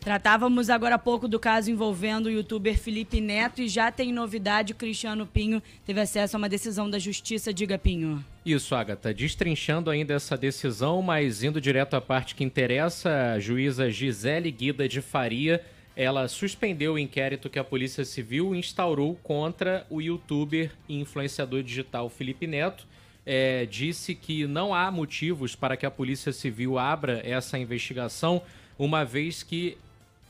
Tratávamos agora há pouco do caso envolvendo o youtuber Felipe Neto e já tem novidade. O Cristiano Pinho teve acesso a uma decisão da justiça. Diga, Pinho. Isso, Agatha. Destrinchando ainda essa decisão, mas indo direto à parte que interessa, a juíza Gisele Guida de Faria. Ela suspendeu o inquérito que a Polícia Civil instaurou contra o youtuber e influenciador digital Felipe Neto. É, disse que não há motivos para que a Polícia Civil abra essa investigação, uma vez que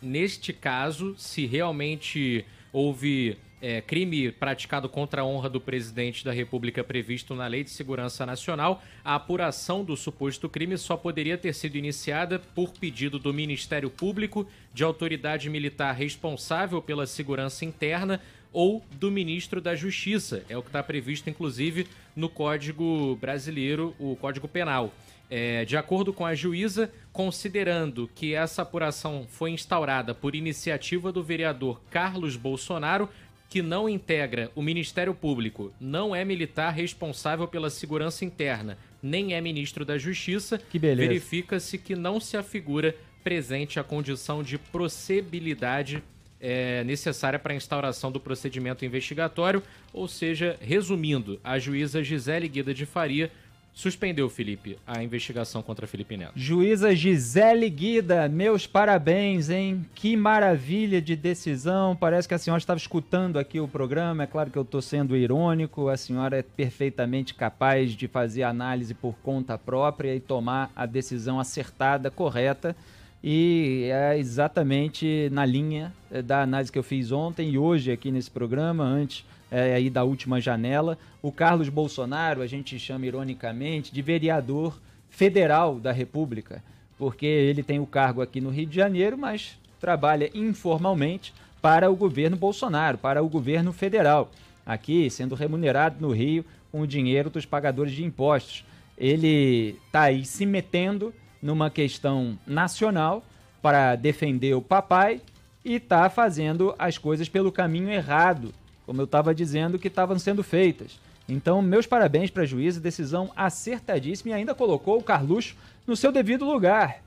neste caso, se realmente houve é, crime praticado contra a honra do presidente da República previsto na Lei de Segurança Nacional, a apuração do suposto crime só poderia ter sido iniciada por pedido do Ministério Público, de autoridade militar responsável pela segurança interna ou do ministro da Justiça. É o que está previsto, inclusive, no Código Brasileiro, o Código Penal. É, de acordo com a juíza, considerando que essa apuração foi instaurada por iniciativa do vereador Carlos Bolsonaro, que não integra o Ministério Público, não é militar responsável pela segurança interna, nem é ministro da Justiça, verifica-se que não se afigura presente a condição de procedibilidade é, necessária para a instauração do procedimento investigatório, ou seja, resumindo, a juíza Gisele Guida de Faria suspendeu, Felipe, a investigação contra Felipe Neto. Juíza Gisele Guida, meus parabéns, hein? Que maravilha de decisão. Parece que a senhora estava escutando aqui o programa. É claro que eu estou sendo irônico. A senhora é perfeitamente capaz de fazer análise por conta própria e tomar a decisão acertada, correta e é exatamente na linha eh, da análise que eu fiz ontem e hoje aqui nesse programa, antes é, aí da última janela. O Carlos Bolsonaro, a gente chama ironicamente de vereador federal da República, porque ele tem o cargo aqui no Rio de Janeiro, mas trabalha informalmente para o governo Bolsonaro, para o governo federal, aqui sendo remunerado no Rio com o dinheiro dos pagadores de impostos. Ele está aí se metendo numa questão nacional para defender o papai e está fazendo as coisas pelo caminho errado, como eu estava dizendo que estavam sendo feitas. Então, meus parabéns para a juíza, decisão acertadíssima e ainda colocou o Carluxo no seu devido lugar.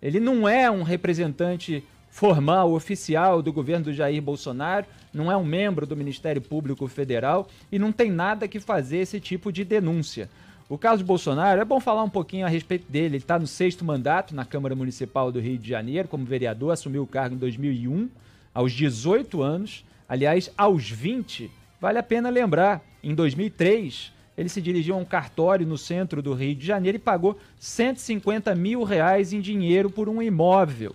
Ele não é um representante formal, oficial do governo do Jair Bolsonaro, não é um membro do Ministério Público Federal e não tem nada que fazer esse tipo de denúncia. O caso de Bolsonaro, é bom falar um pouquinho a respeito dele. Ele está no sexto mandato na Câmara Municipal do Rio de Janeiro como vereador, assumiu o cargo em 2001, aos 18 anos. Aliás, aos 20, vale a pena lembrar, em 2003, ele se dirigiu a um cartório no centro do Rio de Janeiro e pagou 150 mil reais em dinheiro por um imóvel.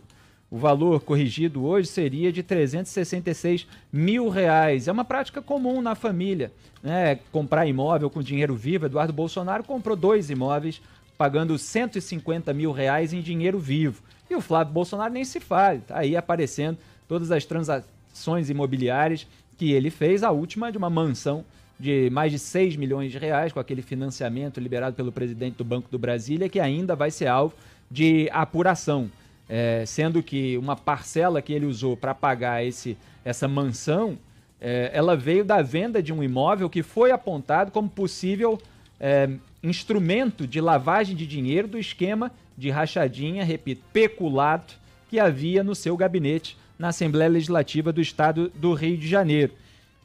O valor corrigido hoje seria de 366 mil reais. É uma prática comum na família, né? Comprar imóvel com dinheiro vivo. Eduardo Bolsonaro comprou dois imóveis pagando 150 mil reais em dinheiro vivo. E o Flávio Bolsonaro nem se fale, tá aí aparecendo todas as transações imobiliárias que ele fez, a última de uma mansão de mais de 6 milhões de reais, com aquele financiamento liberado pelo presidente do Banco do Brasília, que ainda vai ser alvo de apuração. É, sendo que uma parcela que ele usou para pagar esse, essa mansão, é, ela veio da venda de um imóvel que foi apontado como possível é, instrumento de lavagem de dinheiro do esquema de rachadinha, repito, peculato, que havia no seu gabinete na Assembleia Legislativa do Estado do Rio de Janeiro.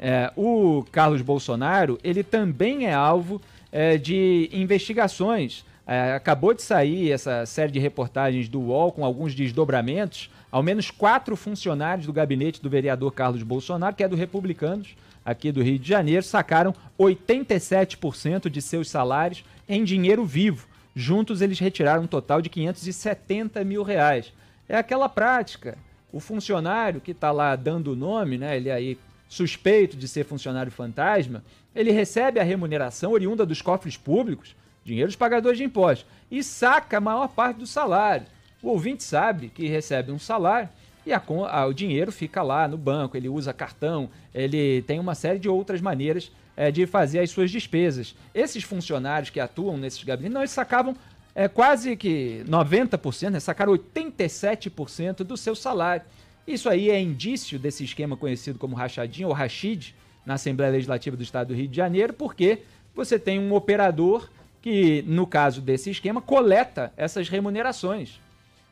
É, o Carlos Bolsonaro ele também é alvo é, de investigações é, acabou de sair essa série de reportagens do UOL com alguns desdobramentos. Ao menos quatro funcionários do gabinete do vereador Carlos Bolsonaro, que é do Republicanos, aqui do Rio de Janeiro, sacaram 87% de seus salários em dinheiro vivo. Juntos, eles retiraram um total de 570 mil reais. É aquela prática. O funcionário que está lá dando o nome, né? Ele é aí suspeito de ser funcionário fantasma, ele recebe a remuneração oriunda dos cofres públicos dinheiro dos pagadores de impostos, e saca a maior parte do salário. O ouvinte sabe que recebe um salário e a, a, o dinheiro fica lá no banco, ele usa cartão, ele tem uma série de outras maneiras é, de fazer as suas despesas. Esses funcionários que atuam nesses gabinetes, não, eles sacavam é, quase que 90%, né, sacaram 87% do seu salário. Isso aí é indício desse esquema conhecido como rachadinho ou rachid na Assembleia Legislativa do Estado do Rio de Janeiro, porque você tem um operador que, no caso desse esquema, coleta essas remunerações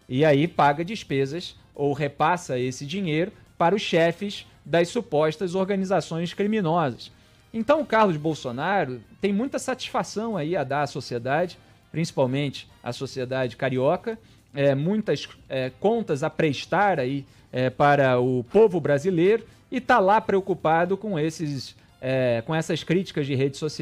e aí paga despesas ou repassa esse dinheiro para os chefes das supostas organizações criminosas. Então, o Carlos Bolsonaro tem muita satisfação aí a dar à sociedade, principalmente à sociedade carioca, é, muitas é, contas a prestar aí é, para o povo brasileiro e está lá preocupado com esses, é, com essas críticas de redes sociais.